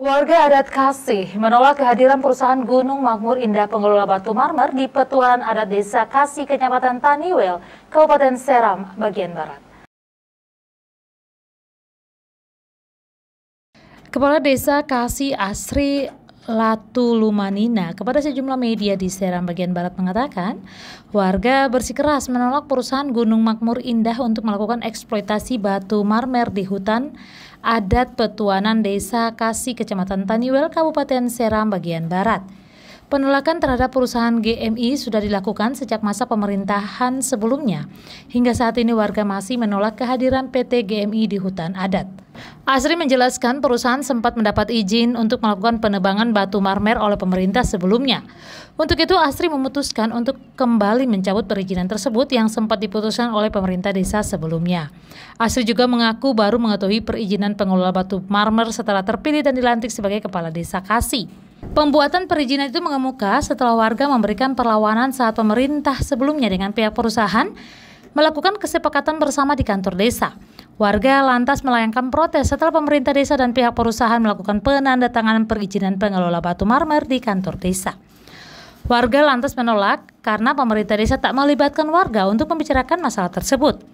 Warga adat Kasih menolak kehadiran perusahaan Gunung Makmur Indah Pengelola Batu Marmer di petuan adat desa Kasih, Kecamatan Taniwel, Kabupaten Seram, bagian barat. Kepala Desa Kasih Asri Latulumanina kepada sejumlah media di Seram bagian barat mengatakan, warga bersikeras menolak perusahaan Gunung Makmur Indah untuk melakukan eksploitasi batu marmer di hutan adat Petuanan Desa Kasih Kecamatan Taniwel Kabupaten Seram bagian Barat. Penolakan terhadap perusahaan GMI sudah dilakukan sejak masa pemerintahan sebelumnya. Hingga saat ini warga masih menolak kehadiran PT GMI di hutan adat. Asri menjelaskan perusahaan sempat mendapat izin untuk melakukan penebangan batu marmer oleh pemerintah sebelumnya. Untuk itu Asri memutuskan untuk kembali mencabut perizinan tersebut yang sempat diputuskan oleh pemerintah desa sebelumnya. Asri juga mengaku baru mengetahui perizinan pengelola batu marmer setelah terpilih dan dilantik sebagai kepala desa Kasih. Pembuatan perizinan itu mengemuka setelah warga memberikan perlawanan saat pemerintah sebelumnya dengan pihak perusahaan melakukan kesepakatan bersama di kantor desa. Warga lantas melayangkan protes setelah pemerintah desa dan pihak perusahaan melakukan penandatanganan perizinan pengelola batu marmer di kantor desa. Warga lantas menolak karena pemerintah desa tak melibatkan warga untuk membicarakan masalah tersebut.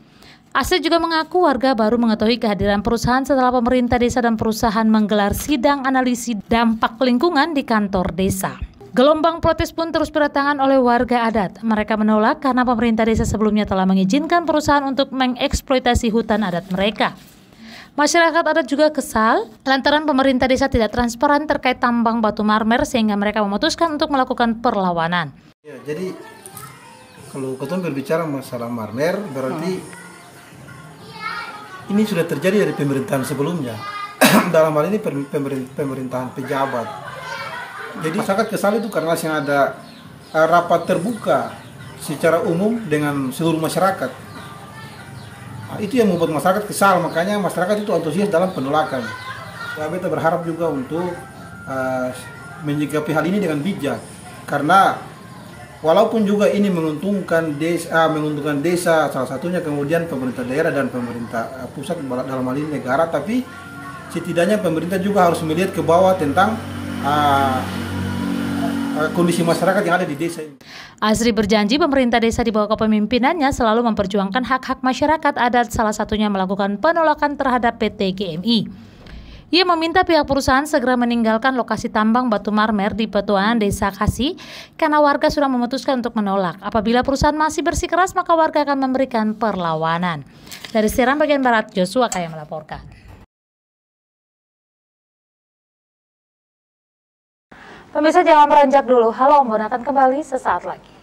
Asri juga mengaku warga baru mengetahui kehadiran perusahaan setelah pemerintah desa dan perusahaan menggelar sidang analisis dampak lingkungan di kantor desa. Gelombang protes pun terus berdatangan oleh warga adat. Mereka menolak karena pemerintah desa sebelumnya telah mengizinkan perusahaan untuk mengeksploitasi hutan adat mereka. Masyarakat adat juga kesal lantaran pemerintah desa tidak transparan terkait tambang batu marmer sehingga mereka memutuskan untuk melakukan perlawanan. Ya, jadi kalau kita berbicara masalah marmer berarti hmm ini sudah terjadi dari pemerintahan sebelumnya dalam hal ini pemerintahan pejabat jadi masyarakat kesal itu karena sih ada eh, rapat terbuka secara umum dengan seluruh masyarakat nah, itu yang membuat masyarakat kesal makanya masyarakat itu antusias dalam penolakan kami berharap juga untuk uh, menyikapi hal ini dengan bijak karena Walaupun juga ini menguntungkan desa, ah, menguntungkan desa, salah satunya kemudian pemerintah daerah dan pemerintah ah, pusat dalam hal ini negara, tapi setidaknya pemerintah juga harus melihat ke bawah tentang uh, kondisi masyarakat yang ada di desa ini. Asri berjanji pemerintah desa di bawah kepemimpinannya selalu memperjuangkan hak-hak masyarakat adat salah satunya melakukan penolakan terhadap PT GMI. Ia meminta pihak perusahaan segera meninggalkan lokasi tambang batu marmer di petuan Desa Kasih karena warga sudah memutuskan untuk menolak. Apabila perusahaan masih bersikeras, maka warga akan memberikan perlawanan. Dari Seram bagian Barat, Joshua Kaya melaporkan. Pemirsa jangan beranjak dulu. Halo Ambon akan kembali sesaat lagi.